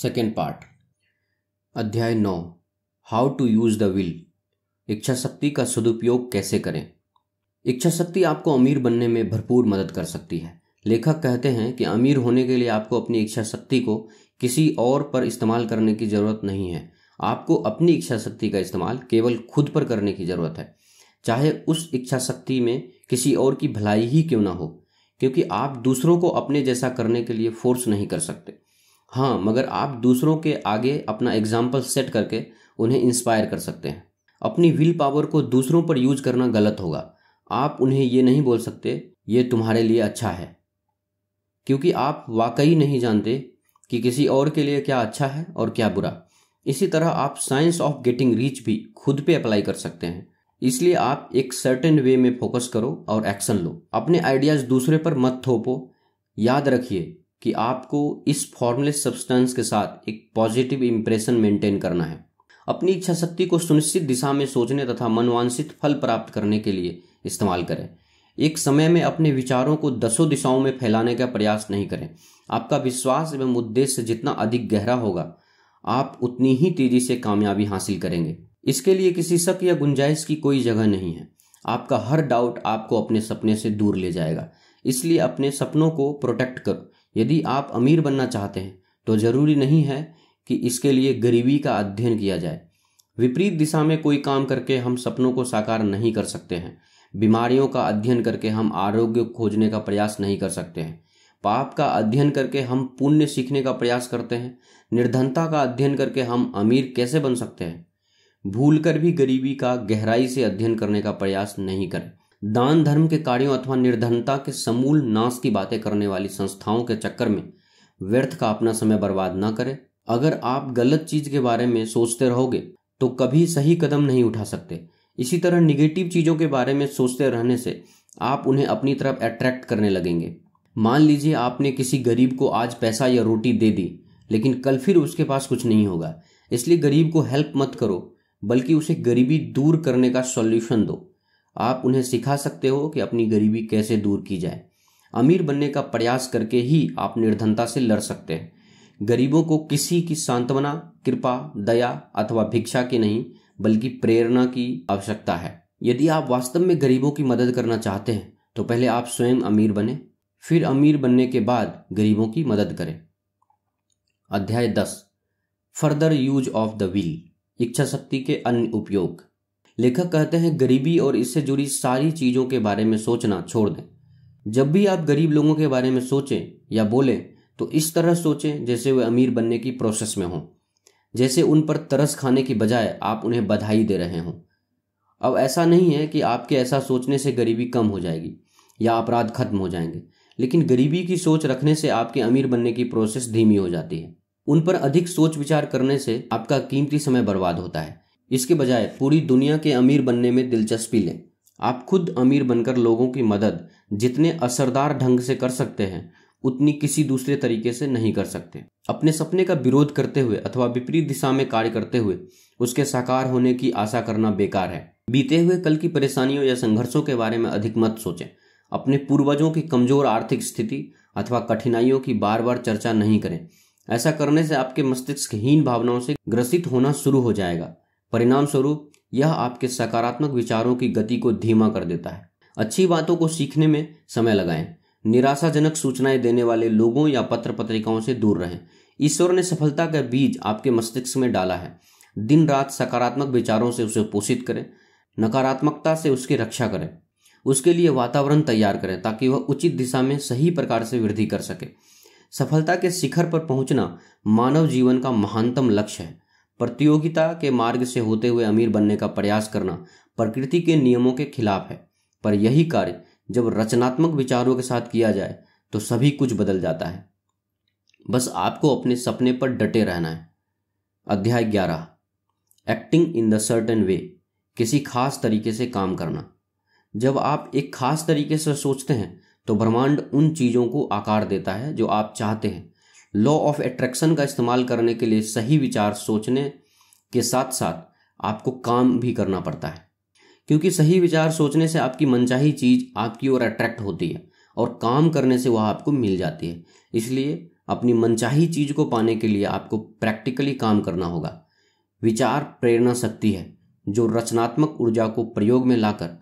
second part अध्याय नौ how to use the will इच्छा शक्ति का सदुपयोग कैसे करें इच्छा शक्ति आपको अमीर बनने में भरपूर मदद कर सकती है लेखक कहते हैं कि अमीर होने के लिए आपको अपनी इच्छा शक्ति को किसी और पर इस्तेमाल करने की ज़रूरत नहीं है आपको अपनी इच्छा शक्ति का इस्तेमाल केवल खुद पर करने की ज़रूरत है चाहे उस इच्छा शक्ति में किसी और की भलाई ही क्यों ना हो क्योंकि आप दूसरों को अपने जैसा करने के लिए फोर्स नहीं कर सकते हाँ मगर आप दूसरों के आगे अपना एग्जाम्पल सेट करके उन्हें इंस्पायर कर सकते हैं अपनी विल पावर को दूसरों पर यूज करना गलत होगा आप उन्हें ये नहीं बोल सकते ये तुम्हारे लिए अच्छा है क्योंकि आप वाकई नहीं जानते कि किसी और के लिए क्या अच्छा है और क्या बुरा इसी तरह आप साइंस ऑफ गेटिंग रीच भी खुद पे अप्लाई कर सकते हैं इसलिए आप एक सर्टेन वे में फोकस करो और एक्शन लो अपने आइडियाज दूसरे पर मत थोपो याद रखिए कि आपको इस फॉर्मलेस सब्सटेंस के साथ एक पॉजिटिव इंप्रेशन मेंटेन करना है अपनी इच्छा शक्ति को सुनिश्चित दिशा में सोचने तथा मनवांछित फल प्राप्त करने के लिए इस्तेमाल करें एक समय में अपने विचारों को दसों दिशाओं में फैलाने का प्रयास नहीं करें आपका विश्वास एवं उद्देश्य जितना अधिक गहरा होगा आप उतनी ही तेजी से कामयाबी हासिल करेंगे इसके लिए किसी शक या गुंजाइश की कोई जगह नहीं है आपका हर डाउट आपको अपने सपने से दूर ले जाएगा इसलिए अपने सपनों को प्रोटेक्ट करो यदि आप अमीर बनना चाहते हैं तो जरूरी नहीं है कि इसके लिए गरीबी का अध्ययन किया जाए विपरीत दिशा में कोई काम करके हम सपनों को साकार नहीं कर सकते हैं बीमारियों का अध्ययन करके हम आरोग्य खोजने का प्रयास नहीं कर सकते हैं पाप का अध्ययन करके हम पुण्य सीखने का प्रयास करते हैं निर्धनता का अध्ययन करके हम अमीर कैसे बन सकते हैं भूलकर भी गरीबी का गहराई से अध्ययन करने का प्रयास नहीं करें दान धर्म के कार्यों अथवा निर्धनता के समूल नाश की बातें करने वाली संस्थाओं के चक्कर में व्यर्थ का अपना समय बर्बाद ना करें अगर आप गलत चीज के बारे में सोचते रहोगे तो कभी सही कदम नहीं उठा सकते इसी तरह निगेटिव चीजों के बारे में सोचते रहने से आप उन्हें अपनी तरफ अट्रैक्ट करने लगेंगे मान लीजिए आपने किसी गरीब को आज पैसा या रोटी दे दी लेकिन कल फिर उसके पास कुछ नहीं होगा इसलिए गरीब को हेल्प मत करो बल्कि उसे गरीबी दूर करने का सॉल्यूशन दो आप उन्हें सिखा सकते हो कि अपनी गरीबी कैसे दूर की जाए अमीर बनने का प्रयास करके ही आप निर्धनता से लड़ सकते हैं गरीबों को किसी की सांत्वना कृपा दया अथवा भिक्षा की नहीं बल्कि प्रेरणा की आवश्यकता है यदि आप वास्तव में गरीबों की मदद करना चाहते हैं तो पहले आप स्वयं अमीर बने फिर अमीर बनने के बाद गरीबों की मदद करें अध्याय दस further use of the will इच्छा शक्ति के अन्य उपयोग लेखक कहते हैं गरीबी और इससे जुड़ी सारी चीज़ों के बारे में सोचना छोड़ दें जब भी आप गरीब लोगों के बारे में सोचें या बोलें तो इस तरह सोचें जैसे वे अमीर बनने की प्रोसेस में हों जैसे उन पर तरस खाने की बजाय आप उन्हें बधाई दे रहे हों अब ऐसा नहीं है कि आपके ऐसा सोचने से गरीबी कम हो जाएगी या अपराध खत्म हो जाएंगे लेकिन गरीबी की सोच रखने से आपके अमीर बनने की प्रोसेस धीमी हो जाती है उन पर अधिक सोच विचार करने से आपका कीमती समय बर्बाद होता है इसके बजाय पूरी दुनिया के अमीर बनने में दिलचस्पी लें आप खुद अमीर बनकर लोगों की मदद जितने असरदार ढंग से कर सकते हैं उतनी किसी दूसरे तरीके से नहीं कर सकते अपने सपने का विरोध करते हुए अथवा विपरीत दिशा में कार्य करते हुए उसके साकार होने की आशा करना बेकार है बीते हुए कल की परेशानियों या संघर्षों के बारे में अधिक मत सोचें अपने पूर्वजों की कमजोर आर्थिक स्थिति अथवा कठिनाइयों की बार बार चर्चा नहीं करें ऐसा करने से आपके मस्तिष्क हीन भावनाओं से ग्रसित होना शुरू हो जाएगा परिणाम स्वरूप यह आपके सकारात्मक विचारों की गति को धीमा कर देता है अच्छी बातों को सीखने में समय लगाएं निराशाजनक सूचनाएं देने वाले लोगों या पत्र पत्रिकाओं से दूर रहें ईश्वर ने सफलता का बीज आपके मस्तिष्क में डाला है दिन रात सकारात्मक विचारों से उसे पोषित करें नकारात्मकता से उसकी रक्षा करें उसके लिए वातावरण तैयार करें ताकि वह उचित दिशा में सही प्रकार से वृद्धि कर सके सफलता के शिखर पर पहुंचना मानव जीवन का महानतम लक्ष्य है प्रतियोगिता के मार्ग से होते हुए अमीर बनने का प्रयास करना प्रकृति के नियमों के खिलाफ है पर यही कार्य जब रचनात्मक विचारों के साथ किया जाए तो सभी कुछ बदल जाता है बस आपको अपने सपने पर डटे रहना है अध्याय ग्यारह acting in the certain way किसी खास तरीके से काम करना जब आप एक खास तरीके से सोचते हैं तो ब्रह्मांड उन चीज़ों को आकार देता है जो आप चाहते हैं लॉ ऑफ एट्रैक्शन का इस्तेमाल करने के लिए सही विचार सोचने के साथ साथ आपको काम भी करना पड़ता है क्योंकि सही विचार सोचने से आपकी मनचाही चीज़ आपकी ओर अट्रैक्ट होती है और काम करने से वह आपको मिल जाती है इसलिए अपनी मनचाही चीज़ को पाने के लिए आपको प्रैक्टिकली काम करना होगा विचार प्रेरणा शक्ति है जो रचनात्मक ऊर्जा को प्रयोग में लाकर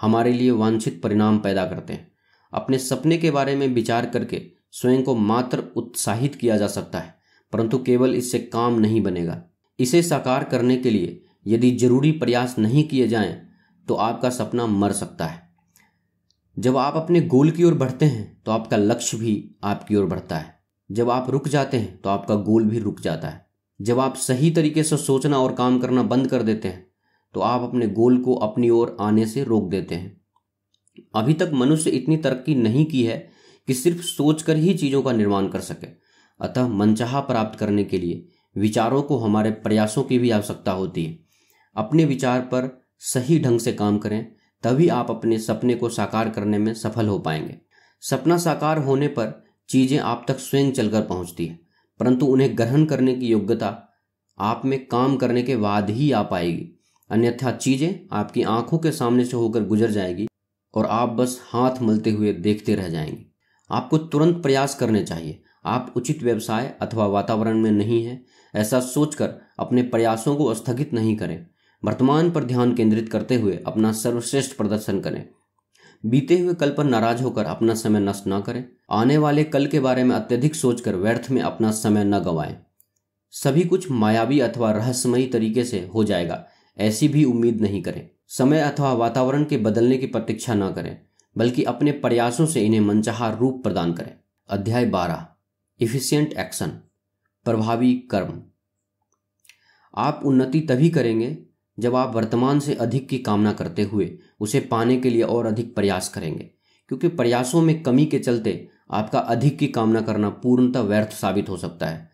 हमारे लिए वांछित परिणाम पैदा करते हैं अपने सपने के बारे में विचार करके स्वयं को मात्र उत्साहित किया जा सकता है परंतु केवल इससे काम नहीं बनेगा इसे साकार करने के लिए यदि जरूरी प्रयास नहीं किए जाएं तो आपका सपना मर सकता है जब आप अपने गोल की ओर बढ़ते हैं तो आपका लक्ष्य भी आपकी ओर बढ़ता है जब आप रुक जाते हैं तो आपका गोल भी रुक जाता है जब आप सही तरीके से सोचना और काम करना बंद कर देते हैं तो आप अपने गोल को अपनी ओर आने से रोक देते हैं अभी तक मनुष्य इतनी तरक्की नहीं की है कि सिर्फ सोचकर ही चीज़ों का निर्माण कर सके अतः मनचाहा प्राप्त करने के लिए विचारों को हमारे प्रयासों की भी आवश्यकता होती है अपने विचार पर सही ढंग से काम करें तभी आप अपने सपने को साकार करने में सफल हो पाएंगे सपना साकार होने पर चीज़ें आप तक स्वयं चलकर पहुंचती है परंतु उन्हें ग्रहण करने की योग्यता आप में काम करने के बाद ही आ पाएगी अन्यथा चीज़ें आपकी आंखों के सामने से होकर गुजर जाएगी और आप बस हाथ मलते हुए देखते रह जाएंगे आपको तुरंत प्रयास करने चाहिए आप उचित व्यवसाय अथवा वातावरण में नहीं हैं ऐसा सोचकर अपने प्रयासों को स्थगित नहीं करें वर्तमान पर ध्यान केंद्रित करते हुए अपना सर्वश्रेष्ठ प्रदर्शन करें बीते हुए कल पर नाराज होकर अपना समय नष्ट न करें आने वाले कल के बारे में अत्यधिक सोचकर व्यर्थ में अपना समय न गंवाएं सभी कुछ मायावी अथवा रहस्यमयी तरीके से हो जाएगा ऐसी भी उम्मीद नहीं करें समय अथवा वातावरण के बदलने की प्रतीक्षा न करें बल्कि अपने प्रयासों से इन्हें मनचाहा रूप प्रदान करें अध्याय बारह इफिशियंट एक्शन प्रभावी कर्म आप उन्नति तभी करेंगे जब आप वर्तमान से अधिक की कामना करते हुए उसे पाने के लिए और अधिक प्रयास करेंगे क्योंकि प्रयासों में कमी के चलते आपका अधिक की कामना करना पूर्णतः व्यर्थ साबित हो सकता है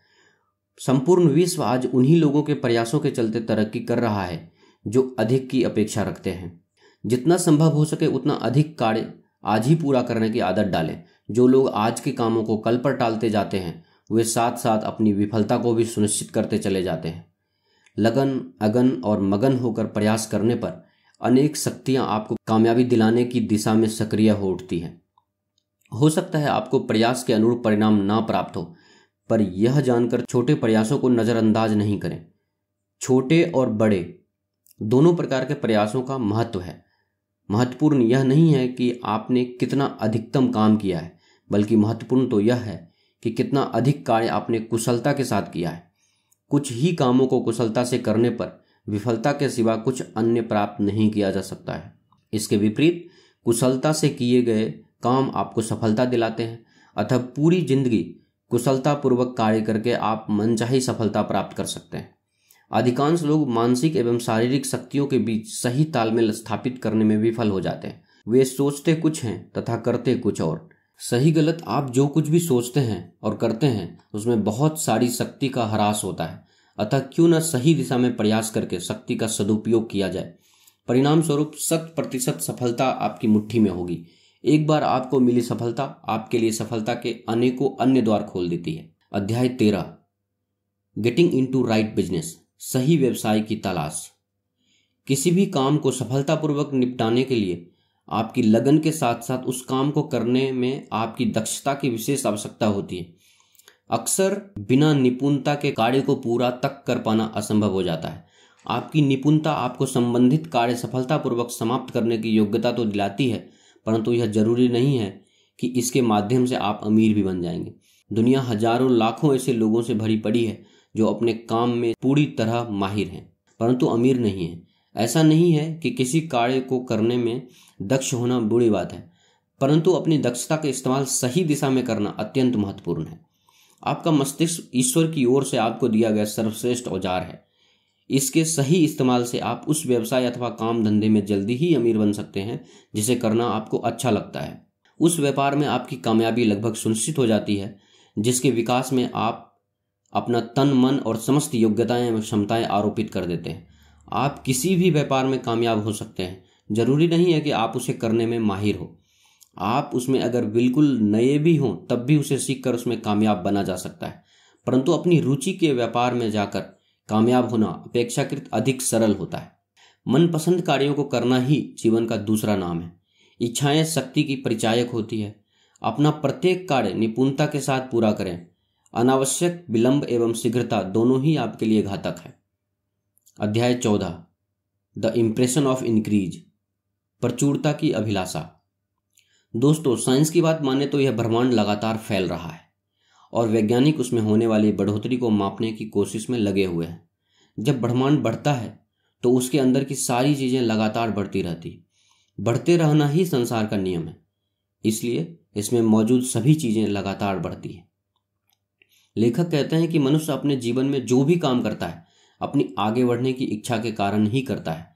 संपूर्ण विश्व आज उन्हीं लोगों के प्रयासों के चलते तरक्की कर रहा है जो अधिक की अपेक्षा रखते हैं जितना संभव हो सके उतना अधिक कार्य आज ही पूरा करने की आदत डालें जो लोग आज के कामों को कल पर टालते जाते हैं वे साथ साथ अपनी विफलता को भी सुनिश्चित करते चले जाते हैं लगन अगन और मगन होकर प्रयास करने पर अनेक शक्तियां आपको कामयाबी दिलाने की दिशा में सक्रिय हो उठती हैं हो सकता है आपको प्रयास के अनुरूप परिणाम ना प्राप्त हो पर यह जानकर छोटे प्रयासों को नज़रअंदाज नहीं करें छोटे और बड़े दोनों प्रकार के प्रयासों का महत्व है महत्वपूर्ण यह नहीं है कि आपने कितना अधिकतम काम किया है बल्कि महत्वपूर्ण तो यह है कि कितना अधिक कार्य आपने कुशलता के साथ किया है कुछ ही कामों को कुशलता से करने पर विफलता के सिवा कुछ अन्य प्राप्त नहीं किया जा सकता है इसके विपरीत कुशलता से किए गए काम आपको सफलता दिलाते हैं अतः पूरी जिंदगी कुशलतापूर्वक कार्य करके आप मनचाही सफलता प्राप्त कर सकते हैं अधिकांश लोग मानसिक एवं शारीरिक शक्तियों के बीच सही तालमेल स्थापित करने में विफल हो जाते हैं वे सोचते कुछ हैं तथा करते कुछ और सही गलत आप जो कुछ भी सोचते हैं और करते हैं उसमें बहुत सारी शक्ति का ह्रास होता है अतः क्यों न सही दिशा में प्रयास करके शक्ति का सदुपयोग किया जाए परिणाम स्वरूप शत प्रतिशत सफलता आपकी मुट्ठी में होगी एक बार आपको मिली सफलता आपके लिए सफलता के अनेकों अन्य द्वार खोल देती है अध्याय तेरह getting into right business सही व्यवसाय की तलाश किसी भी काम को सफलतापूर्वक निपटाने के लिए आपकी लगन के साथ साथ उस काम को करने में आपकी दक्षता की विशेष आवश्यकता होती है अक्सर बिना निपुणता के कार्य को पूरा तक कर पाना असंभव हो जाता है आपकी निपुणता आपको संबंधित कार्य सफलतापूर्वक समाप्त करने की योग्यता तो दिलाती है परंतु यह जरूरी नहीं है कि इसके माध्यम से आप अमीर भी बन जाएंगे दुनिया हजारों लाखों ऐसे लोगों से भरी पड़ी है जो अपने काम में पूरी तरह माहिर हैं परंतु अमीर नहीं हैं ऐसा नहीं है कि किसी कार्य को करने में दक्ष होना बुरी बात है परंतु अपनी दक्षता का इस्तेमाल सही दिशा में करना अत्यंत महत्वपूर्ण है आपका मस्तिष्क ईश्वर की ओर से आपको दिया गया सर्वश्रेष्ठ औजार है इसके सही इस्तेमाल से आप उस व्यवसाय अथवा काम धंधे में जल्दी ही अमीर बन सकते हैं जिसे करना आपको अच्छा लगता है उस व्यापार में आपकी कामयाबी लगभग सुनिश्चित हो जाती है जिसके विकास में आप अपना तन मन और समस्त योग्यताएं एवं क्षमताएं आरोपित कर देते हैं आप किसी भी व्यापार में कामयाब हो सकते हैं जरूरी नहीं है कि आप उसे करने में माहिर हो आप उसमें अगर बिल्कुल नए भी हों तब भी उसे सीखकर उसमें कामयाब बना जा सकता है परंतु अपनी रुचि के व्यापार में जाकर कामयाब होना अपेक्षाकृत अधिक सरल होता है मनपसंद कार्यों को करना ही जीवन का दूसरा नाम है इच्छाएं शक्ति की परिचायक होती है अपना प्रत्येक कार्य निपुणता के साथ पूरा करें अनावश्यक विलंब एवं शीघ्रता दोनों ही आपके लिए घातक है अध्याय चौदह द इम्प्रेशन ऑफ इंक्रीज प्रचुरता की अभिलाषा दोस्तों साइंस की बात माने तो यह ब्रह्मांड लगातार फैल रहा है और वैज्ञानिक उसमें होने वाली बढ़ोतरी को मापने की कोशिश में लगे हुए हैं जब ब्रह्मांड बढ़ता है तो उसके अंदर की सारी चीज़ें लगातार बढ़ती रहती बढ़ते रहना ही संसार का नियम है इसलिए इसमें मौजूद सभी चीज़ें लगातार बढ़ती हैं लेखक कहते हैं कि मनुष्य अपने जीवन में जो भी काम करता है अपनी आगे बढ़ने की इच्छा के कारण ही करता है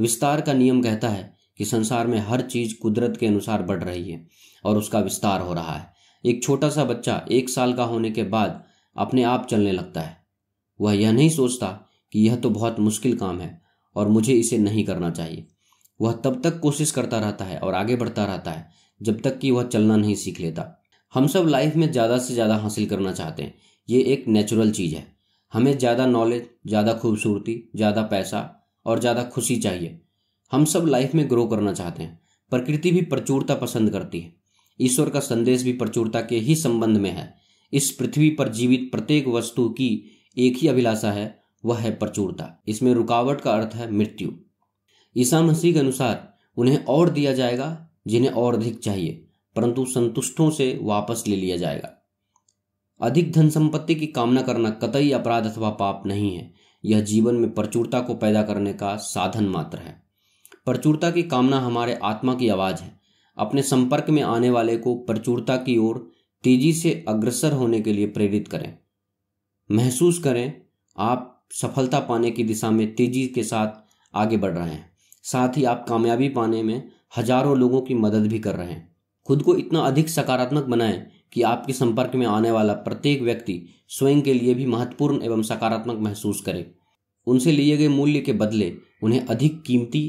विस्तार का नियम कहता है कि संसार में हर चीज कुदरत के अनुसार बढ़ रही है और उसका विस्तार हो रहा है एक छोटा सा बच्चा एक साल का होने के बाद अपने आप चलने लगता है वह यह नहीं सोचता कि यह तो बहुत मुश्किल काम है और मुझे इसे नहीं करना चाहिए वह तब तक कोशिश करता रहता है और आगे बढ़ता रहता है जब तक कि वह चलना नहीं सीख लेता हम सब लाइफ में ज़्यादा से ज़्यादा हासिल करना चाहते हैं ये एक नेचुरल चीज़ है हमें ज़्यादा नॉलेज ज़्यादा खूबसूरती ज़्यादा पैसा और ज़्यादा खुशी चाहिए हम सब लाइफ में ग्रो करना चाहते हैं प्रकृति भी प्रचुरता पसंद करती है ईश्वर का संदेश भी प्रचुरता के ही संबंध में है इस पृथ्वी पर जीवित प्रत्येक वस्तु की एक ही अभिलाषा है वह है प्रचुरता इसमें रुकावट का अर्थ है मृत्यु ईसा मसीह के अनुसार उन्हें और दिया जाएगा जिन्हें और अधिक चाहिए परंतु संतुष्टों से वापस ले लिया जाएगा अधिक धन संपत्ति की कामना करना कतई अपराध अथवा पाप नहीं है यह जीवन में प्रचुरता को पैदा करने का साधन मात्र है प्रचुरता की कामना हमारे आत्मा की आवाज है अपने संपर्क में आने वाले को प्रचुरता की ओर तेजी से अग्रसर होने के लिए प्रेरित करें महसूस करें आप सफलता पाने की दिशा में तेजी के साथ आगे बढ़ रहे हैं साथ ही आप कामयाबी पाने में हजारों लोगों की मदद भी कर रहे हैं खुद को इतना अधिक सकारात्मक बनाएं कि आपके संपर्क में आने वाला प्रत्येक व्यक्ति स्वयं के लिए भी महत्वपूर्ण एवं सकारात्मक महसूस करे उनसे लिए गए मूल्य के बदले उन्हें अधिक कीमती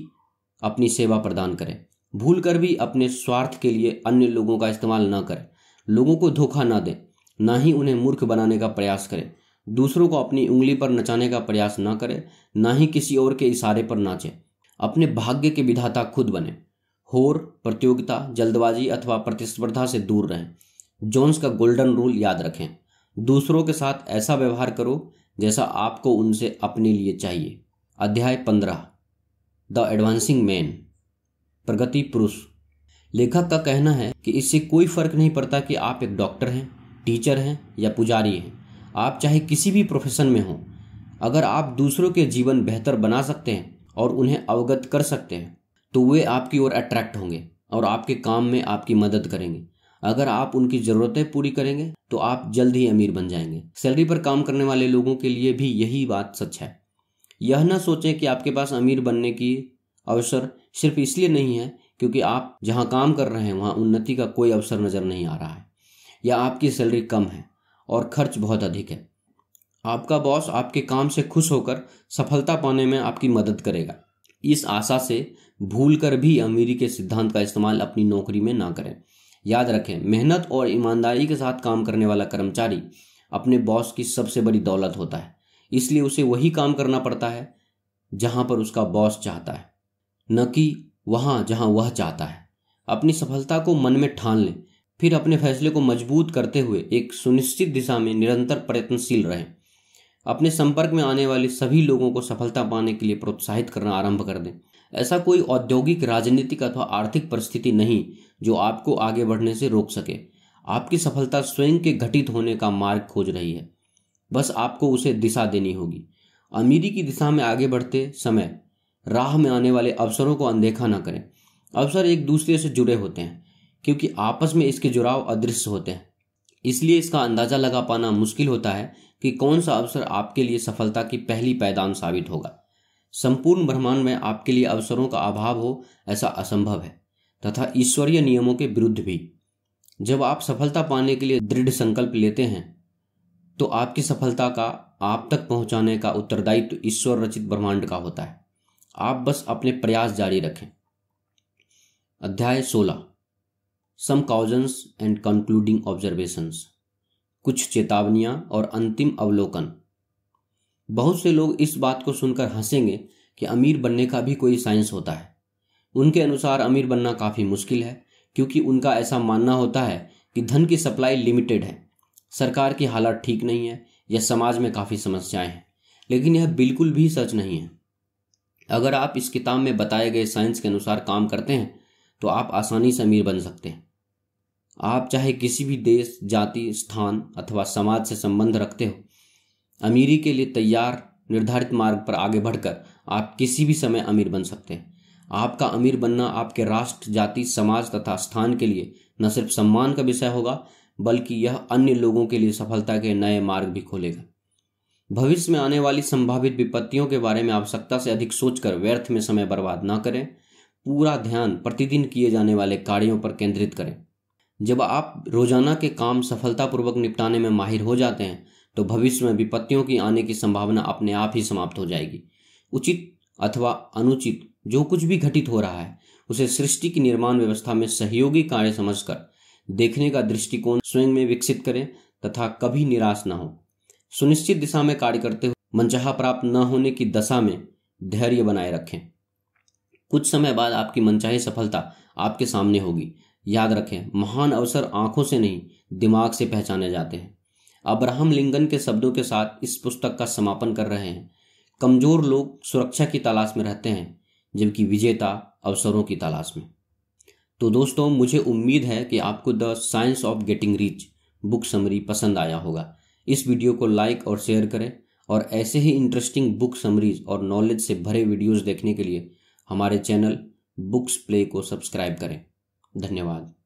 अपनी सेवा प्रदान करें भूल कर भी अपने स्वार्थ के लिए अन्य लोगों का इस्तेमाल न करें लोगों को धोखा न दें ना ही उन्हें मूर्ख बनाने का प्रयास करें दूसरों को अपनी उंगली पर नचाने का प्रयास न करें ना ही किसी और के इशारे पर नाचें अपने भाग्य के विधाता खुद बने होर प्रतियोगिता जल्दबाजी अथवा प्रतिस्पर्धा से दूर रहें जोन्स का गोल्डन रूल याद रखें दूसरों के साथ ऐसा व्यवहार करो जैसा आपको उनसे अपने लिए चाहिए अध्याय पंद्रह द एडवांसिंग मैन प्रगति पुरुष लेखक का कहना है कि इससे कोई फर्क नहीं पड़ता कि आप एक डॉक्टर हैं टीचर हैं या पुजारी हैं आप चाहे किसी भी प्रोफेशन में हों अगर आप दूसरों के जीवन बेहतर बना सकते हैं और उन्हें अवगत कर सकते हैं तो वे आपकी ओर अट्रैक्ट होंगे और आपके काम में आपकी मदद करेंगे अगर आप उनकी ज़रूरतें पूरी करेंगे तो आप जल्द ही अमीर बन जाएंगे सैलरी पर काम करने वाले लोगों के लिए भी यही बात सच है यह ना सोचें कि आपके पास अमीर बनने की अवसर सिर्फ इसलिए नहीं है क्योंकि आप जहां काम कर रहे हैं वहां उन्नति का कोई अवसर नज़र नहीं आ रहा है या आपकी सैलरी कम है और खर्च बहुत अधिक है आपका बॉस आपके काम से खुश होकर सफलता पाने में आपकी मदद करेगा इस आशा से भूल कर भी अमीरी के सिद्धांत का इस्तेमाल अपनी नौकरी में ना करें याद रखें मेहनत और ईमानदारी के साथ काम करने वाला कर्मचारी अपने बॉस की सबसे बड़ी दौलत होता है इसलिए उसे वही काम करना पड़ता है जहां पर उसका बॉस चाहता है न कि वहां जहां वह चाहता है अपनी सफलता को मन में ठान लें फिर अपने फैसले को मजबूत करते हुए एक सुनिश्चित दिशा में निरंतर प्रयत्नशील रहें अपने संपर्क में आने वाले सभी लोगों को सफलता पाने के लिए प्रोत्साहित करना आरंभ कर दें ऐसा कोई औद्योगिक राजनीतिक अथवा आर्थिक परिस्थिति नहीं जो आपको आगे बढ़ने से रोक सके आपकी सफलता स्वयं के घटित होने का मार्ग खोज रही है बस आपको उसे दिशा देनी होगी अमीरी की दिशा में आगे बढ़ते समय राह में आने वाले अवसरों को अनदेखा न करें अवसर एक दूसरे से जुड़े होते हैं क्योंकि आपस में इसके जुड़ाव अदृश्य होते हैं इसलिए इसका अंदाजा लगा पाना मुश्किल होता है कि कौन सा अवसर आपके लिए सफलता की पहली पैदान साबित होगा संपूर्ण ब्रह्मांड में आपके लिए अवसरों का अभाव हो ऐसा असंभव है तथा ईश्वरीय नियमों के विरुद्ध भी जब आप सफलता पाने के लिए दृढ़ संकल्प लेते हैं तो आपकी सफलता का आप तक पहुंचाने का उत्तरदायित्व तो ईश्वर रचित ब्रह्मांड का होता है आप बस अपने प्रयास जारी रखें अध्याय सोलह some cautions and concluding observations कुछ चेतावनियां और अंतिम अवलोकन बहुत से लोग इस बात को सुनकर हंसेंगे कि अमीर बनने का भी कोई साइंस होता है उनके अनुसार अमीर बनना काफ़ी मुश्किल है क्योंकि उनका ऐसा मानना होता है कि धन की सप्लाई लिमिटेड है सरकार की हालत ठीक नहीं है या समाज में काफ़ी समस्याएं हैं लेकिन यह बिल्कुल भी सच नहीं है अगर आप इस किताब में बताए गए साइंस के अनुसार काम करते हैं तो आप आसानी से अमीर बन सकते हैं आप चाहे किसी भी देश जाति स्थान अथवा समाज से संबंध रखते हो अमीरी के लिए तैयार निर्धारित मार्ग पर आगे बढ़कर आप किसी भी समय अमीर बन सकते हैं आपका अमीर बनना आपके राष्ट्र जाति समाज तथा स्थान के लिए न सिर्फ सम्मान का विषय होगा बल्कि यह अन्य लोगों के लिए सफलता के नए मार्ग भी खोलेगा भविष्य में आने वाली संभावित विपत्तियों के बारे में आवश्यकता से अधिक सोचकर व्यर्थ में समय बर्बाद न करें पूरा ध्यान प्रतिदिन किए जाने वाले कार्यों पर केंद्रित करें जब आप रोजाना के काम सफलतापूर्वक निपटाने में माहिर हो जाते हैं तो भविष्य में विपत्तियों की आने की संभावना अपने आप ही समाप्त हो जाएगी उचित अथवा अनुचित जो कुछ भी घटित हो रहा है उसे सृष्टि की निर्माण व्यवस्था में सहयोगी कार्य समझकर देखने का दृष्टिकोण स्वयं में विकसित करें तथा कभी निराश न हो सुनिश्चित दिशा में कार्य करते हुए मनचाहा प्राप्त न होने की दशा में धैर्य बनाए रखें कुछ समय बाद आपकी मनचाही सफलता आपके सामने होगी याद रखें महान अवसर आंखों से नहीं दिमाग से पहचाने जाते हैं अब्राहम लिंकन के शब्दों के साथ इस पुस्तक का समापन कर रहे हैं कमजोर लोग सुरक्षा की तलाश में रहते हैं जबकि विजेता अवसरों की तलाश में तो दोस्तों मुझे उम्मीद है कि आपको the science of getting rich book summary पसंद आया होगा इस वीडियो को लाइक और शेयर करें और ऐसे ही इंटरेस्टिंग बुक समरीज और नॉलेज से भरे वीडियोस देखने के लिए हमारे चैनल बुक्स प्ले को सब्सक्राइब करें धन्यवाद